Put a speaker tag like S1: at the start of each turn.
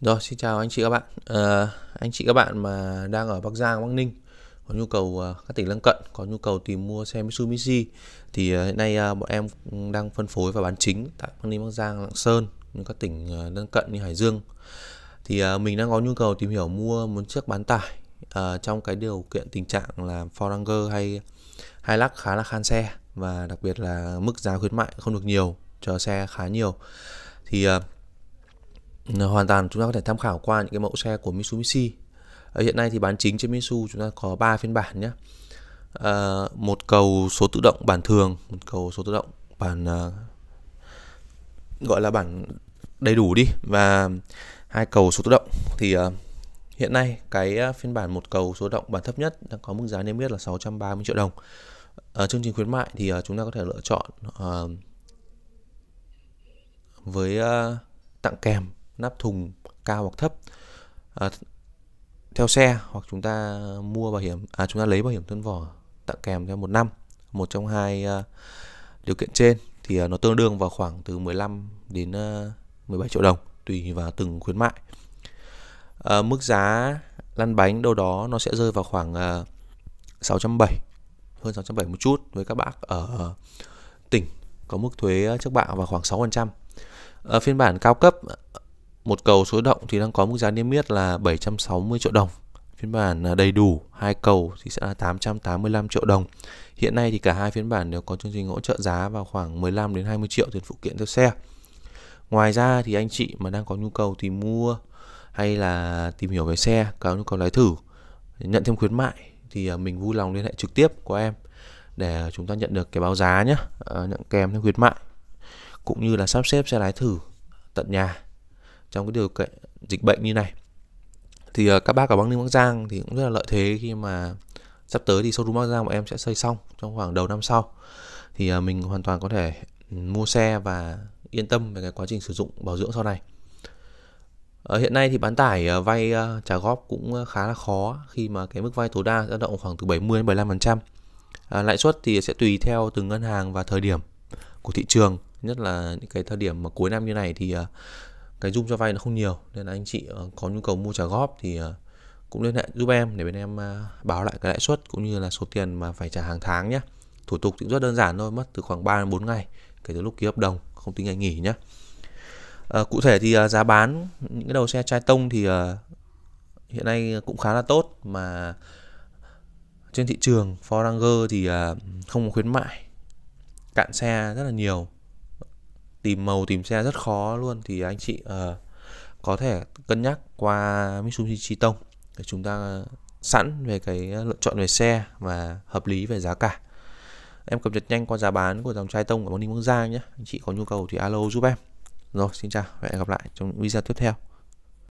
S1: Rồi, xin chào anh chị các bạn. À, anh chị các bạn mà đang ở Bắc Giang, Bắc Ninh có nhu cầu uh, các tỉnh lân cận có nhu cầu tìm mua xe Mitsubishi thì uh, hiện nay uh, bọn em đang phân phối và bán chính tại Bắc Ninh, Bắc Giang, Lạng Sơn những các tỉnh uh, lân cận như Hải Dương. Thì uh, mình đang có nhu cầu tìm hiểu mua một chiếc bán tải uh, trong cái điều kiện tình trạng là Ford Ranger hay Hilux khá là khan xe và đặc biệt là mức giá khuyến mại không được nhiều, chờ xe khá nhiều. Thì uh, Ờ, hoàn toàn chúng ta có thể tham khảo qua những cái mẫu xe của Mitsubishi à, hiện nay thì bán chính trên Mitsubishi chúng ta có 3 phiên bản nhé à, một cầu số tự động bản thường một cầu số tự động bản à, gọi là bản đầy đủ đi và hai cầu số tự động thì à, hiện nay cái phiên bản một cầu số động bản thấp nhất đang có mức giá niêm yết là 630 triệu đồng à, chương trình khuyến mại thì à, chúng ta có thể lựa chọn à, với à, tặng kèm nắp thùng cao hoặc thấp à, theo xe hoặc chúng ta mua bảo hiểm à chúng ta lấy bảo hiểm thân vỏ tặng kèm theo một năm một trong hai uh, điều kiện trên thì uh, nó tương đương vào khoảng từ 15 đến uh, à, 17 triệu đồng tùy vào từng khuyến mại à, mức giá lăn bánh đâu đó nó sẽ rơi vào khoảng uh, 670 hơn 670 một chút với các bác ở tỉnh có mức thuế trước bạ vào khoảng 6%. Ở phiên bản cao cấp một cầu số động thì đang có mức giá niêm yết là 760 triệu đồng phiên bản à, đầy đủ hai cầu thì sẽ là 885 triệu đồng. Hiện nay thì cả hai phiên bản đều có chương trình hỗ trợ giá vào khoảng 15 đến 20 triệu tiền phụ kiện theo xe. Ngoài ra thì anh chị mà đang có nhu cầu thì mua hay là tìm hiểu về xe, có nhu cầu lái thử, nhận thêm khuyến mại thì à, mình vui lòng liên hệ trực tiếp của em để chúng ta nhận được cái báo giá nhé, à, nhận kèm thêm khuyến mại cũng như là sắp xếp xe lái thử tận nhà trong cái điều kiện dịch bệnh như này thì ờ, các bác ở Bắc Ninh Bắc Giang thì cũng rất là lợi thế khi mà sắp tới thì showroom Bắc Giang của em sẽ xây xong trong khoảng đầu năm sau thì ờ, mình hoàn toàn có thể ừ, mua xe và yên tâm về cái quá trình sử dụng bảo dưỡng sau này Ở ờ, hiện nay thì bán tải vay trả góp cũng khá là khó khi mà cái mức vay tối đa dao động khoảng từ 70 đến 75 phần trăm lãi suất thì sẽ tùy theo từng ngân hàng và thời điểm của thị trường nhất là những cái thời điểm mà cuối năm như này thì cái zoom cho vay nó không nhiều nên là anh chị ờ, có nhu cầu mua trả góp thì ờ, cũng liên hệ giúp em để bên em ờ, báo lại cái lãi suất cũng như là số tiền mà phải trả hàng tháng nhé thủ tục thì rất đơn giản thôi mất từ khoảng 3 đến 4 ngày kể từ lúc ký hợp đồng không tính ngày nghỉ nhé à, cụ thể thì giá bán những cái đầu xe chai tông thì hiện nay cũng khá là tốt mà trên thị trường Ford Ranger thì không có khuyến mại cạn xe rất là nhiều tìm màu tìm xe rất khó luôn thì anh chị uh, có thể cân nhắc qua Mitsubishi Tông để chúng ta sẵn về cái lựa chọn về xe và hợp lý về giá cả em cập nhật nhanh qua giá bán của dòng trai tông của Môn Ninh Giang nhé anh chị có nhu cầu thì alo giúp em rồi xin chào và hẹn gặp lại trong video tiếp theo